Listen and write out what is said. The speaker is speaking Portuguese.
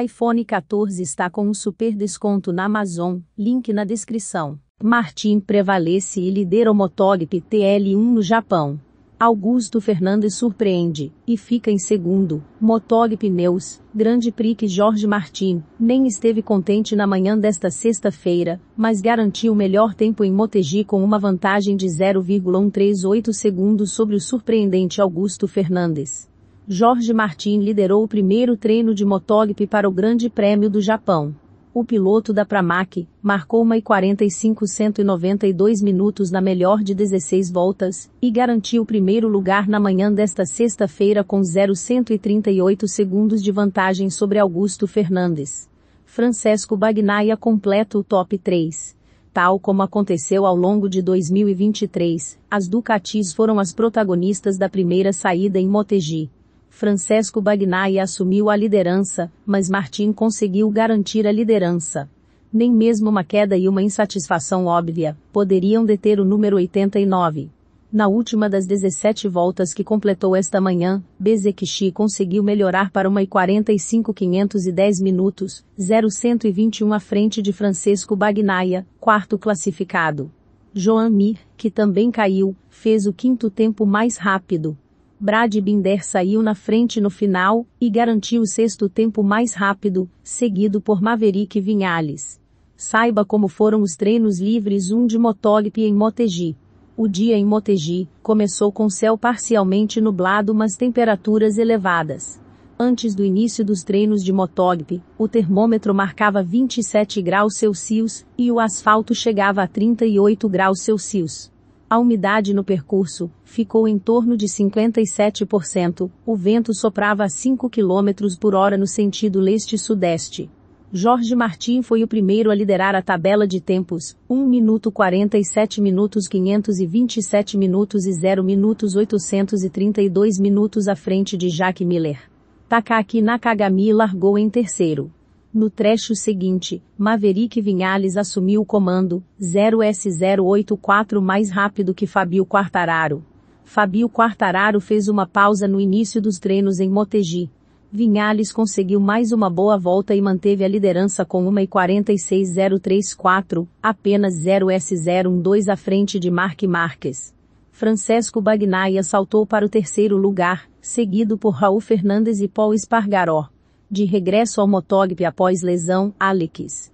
iPhone 14 está com um super desconto na Amazon, link na descrição. Martin prevalece e lidera o Motolip TL1 no Japão. Augusto Fernandes surpreende e fica em segundo. Motogp News: Grande Prix Jorge Martin, nem esteve contente na manhã desta sexta-feira, mas garantiu o melhor tempo em Motegi com uma vantagem de 0,138 segundos sobre o surpreendente Augusto Fernandes. Jorge Martin liderou o primeiro treino de motogp para o Grande Prêmio do Japão. O piloto da Pramac marcou 1:45 192 minutos na melhor de 16 voltas e garantiu o primeiro lugar na manhã desta sexta-feira com 0,138 segundos de vantagem sobre Augusto Fernandes. Francesco Bagnaia completa o top 3 tal como aconteceu ao longo de 2023, as Ducatis foram as protagonistas da primeira saída em Motegi. Francesco Bagnaia assumiu a liderança, mas Martin conseguiu garantir a liderança. Nem mesmo uma queda e uma insatisfação óbvia poderiam deter o número 89. Na última das 17 voltas que completou esta manhã, Bezekishi conseguiu melhorar para 1,45-510 minutos, 0,121 à frente de Francesco Bagnaia, quarto classificado. Joan Mir, que também caiu, fez o quinto tempo mais rápido, Brad Binder saiu na frente no final e garantiu o sexto tempo mais rápido, seguido por Maverick Vinhales. Saiba como foram os treinos livres 1 de Motogp em Motegi. O dia em Motegi começou com céu parcialmente nublado, mas temperaturas elevadas. Antes do início dos treinos de Motogp, o termômetro marcava 27 graus Celsius e o asfalto chegava a 38 graus Celsius. A umidade no percurso ficou em torno de 57%, o vento soprava a 5 km por hora no sentido leste-sudeste. Jorge Martin foi o primeiro a liderar a tabela de tempos, 1 minuto 47 minutos 527 minutos e 0 minutos 832 minutos à frente de Jack Miller. Takaki Nakagami largou em terceiro. No trecho seguinte, Maverick Vinhales assumiu o comando, 0S084 mais rápido que Fabio Quartararo. Fabio Quartararo fez uma pausa no início dos treinos em Motegi. Vinhales conseguiu mais uma boa volta e manteve a liderança com 1,46034, apenas 0S012 à frente de Mark Marques. Francesco Bagnaia saltou para o terceiro lugar, seguido por Raul Fernandes e Paul Espargaró de regresso ao Motogp após lesão, Alex.